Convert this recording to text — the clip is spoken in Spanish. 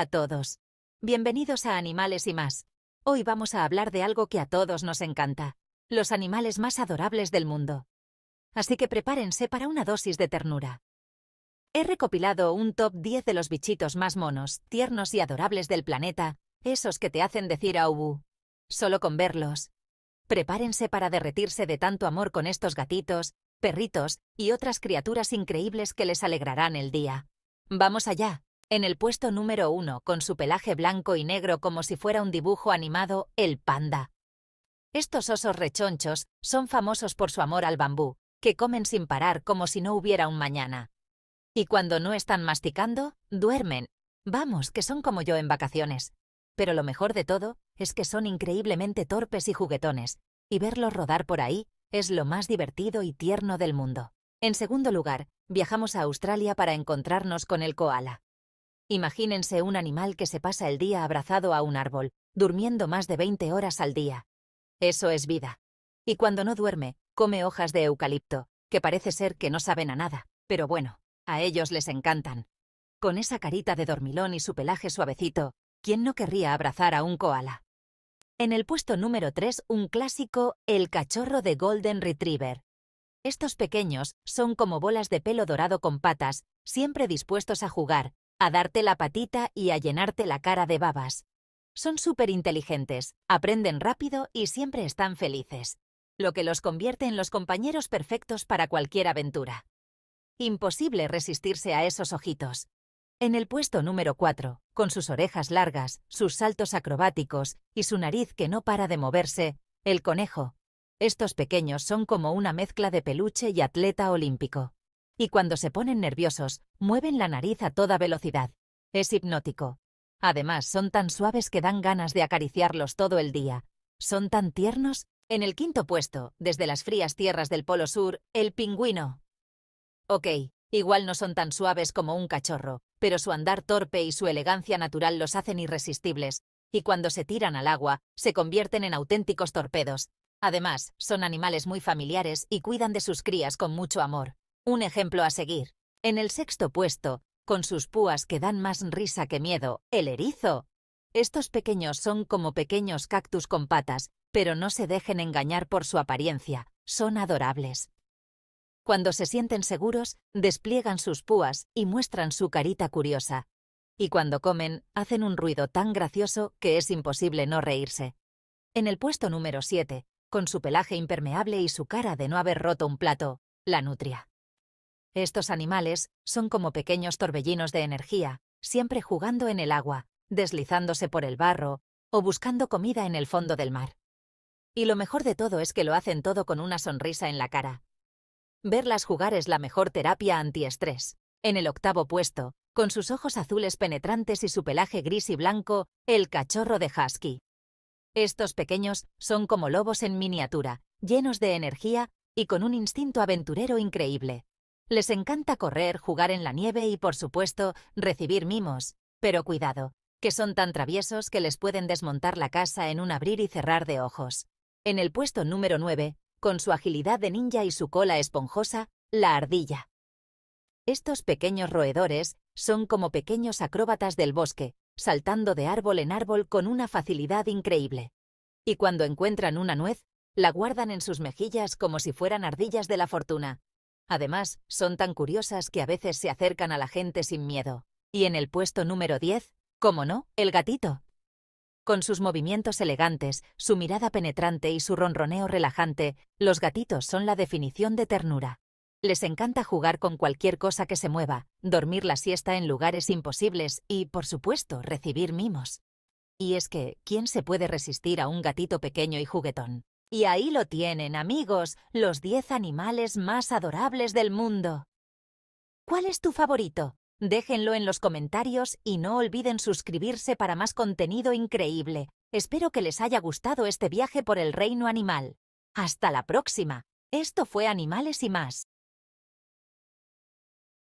a todos. Bienvenidos a Animales y más. Hoy vamos a hablar de algo que a todos nos encanta, los animales más adorables del mundo. Así que prepárense para una dosis de ternura. He recopilado un top 10 de los bichitos más monos, tiernos y adorables del planeta, esos que te hacen decir a Ubu. Solo con verlos. Prepárense para derretirse de tanto amor con estos gatitos, perritos y otras criaturas increíbles que les alegrarán el día. ¡Vamos allá! En el puesto número uno, con su pelaje blanco y negro como si fuera un dibujo animado, el panda. Estos osos rechonchos son famosos por su amor al bambú, que comen sin parar como si no hubiera un mañana. Y cuando no están masticando, duermen. Vamos, que son como yo en vacaciones. Pero lo mejor de todo es que son increíblemente torpes y juguetones, y verlos rodar por ahí es lo más divertido y tierno del mundo. En segundo lugar, viajamos a Australia para encontrarnos con el koala. Imagínense un animal que se pasa el día abrazado a un árbol, durmiendo más de 20 horas al día. Eso es vida. Y cuando no duerme, come hojas de eucalipto, que parece ser que no saben a nada, pero bueno, a ellos les encantan. Con esa carita de dormilón y su pelaje suavecito, ¿quién no querría abrazar a un koala? En el puesto número 3, un clásico, el cachorro de Golden Retriever. Estos pequeños son como bolas de pelo dorado con patas, siempre dispuestos a jugar, a darte la patita y a llenarte la cara de babas. Son súper inteligentes, aprenden rápido y siempre están felices, lo que los convierte en los compañeros perfectos para cualquier aventura. Imposible resistirse a esos ojitos. En el puesto número 4, con sus orejas largas, sus saltos acrobáticos y su nariz que no para de moverse, el conejo. Estos pequeños son como una mezcla de peluche y atleta olímpico y cuando se ponen nerviosos, mueven la nariz a toda velocidad. Es hipnótico. Además, son tan suaves que dan ganas de acariciarlos todo el día. Son tan tiernos. En el quinto puesto, desde las frías tierras del Polo Sur, el pingüino. Ok, igual no son tan suaves como un cachorro, pero su andar torpe y su elegancia natural los hacen irresistibles, y cuando se tiran al agua, se convierten en auténticos torpedos. Además, son animales muy familiares y cuidan de sus crías con mucho amor. Un ejemplo a seguir. En el sexto puesto, con sus púas que dan más risa que miedo, el erizo. Estos pequeños son como pequeños cactus con patas, pero no se dejen engañar por su apariencia, son adorables. Cuando se sienten seguros, despliegan sus púas y muestran su carita curiosa. Y cuando comen, hacen un ruido tan gracioso que es imposible no reírse. En el puesto número 7, con su pelaje impermeable y su cara de no haber roto un plato, la nutria. Estos animales son como pequeños torbellinos de energía, siempre jugando en el agua, deslizándose por el barro o buscando comida en el fondo del mar. Y lo mejor de todo es que lo hacen todo con una sonrisa en la cara. Verlas jugar es la mejor terapia antiestrés. En el octavo puesto, con sus ojos azules penetrantes y su pelaje gris y blanco, el cachorro de Husky. Estos pequeños son como lobos en miniatura, llenos de energía y con un instinto aventurero increíble. Les encanta correr, jugar en la nieve y, por supuesto, recibir mimos. Pero cuidado, que son tan traviesos que les pueden desmontar la casa en un abrir y cerrar de ojos. En el puesto número 9, con su agilidad de ninja y su cola esponjosa, la ardilla. Estos pequeños roedores son como pequeños acróbatas del bosque, saltando de árbol en árbol con una facilidad increíble. Y cuando encuentran una nuez, la guardan en sus mejillas como si fueran ardillas de la fortuna, Además, son tan curiosas que a veces se acercan a la gente sin miedo. Y en el puesto número 10, ¿cómo no, el gatito. Con sus movimientos elegantes, su mirada penetrante y su ronroneo relajante, los gatitos son la definición de ternura. Les encanta jugar con cualquier cosa que se mueva, dormir la siesta en lugares imposibles y, por supuesto, recibir mimos. Y es que, ¿quién se puede resistir a un gatito pequeño y juguetón? Y ahí lo tienen, amigos, los 10 animales más adorables del mundo. ¿Cuál es tu favorito? Déjenlo en los comentarios y no olviden suscribirse para más contenido increíble. Espero que les haya gustado este viaje por el reino animal. Hasta la próxima. Esto fue Animales y más.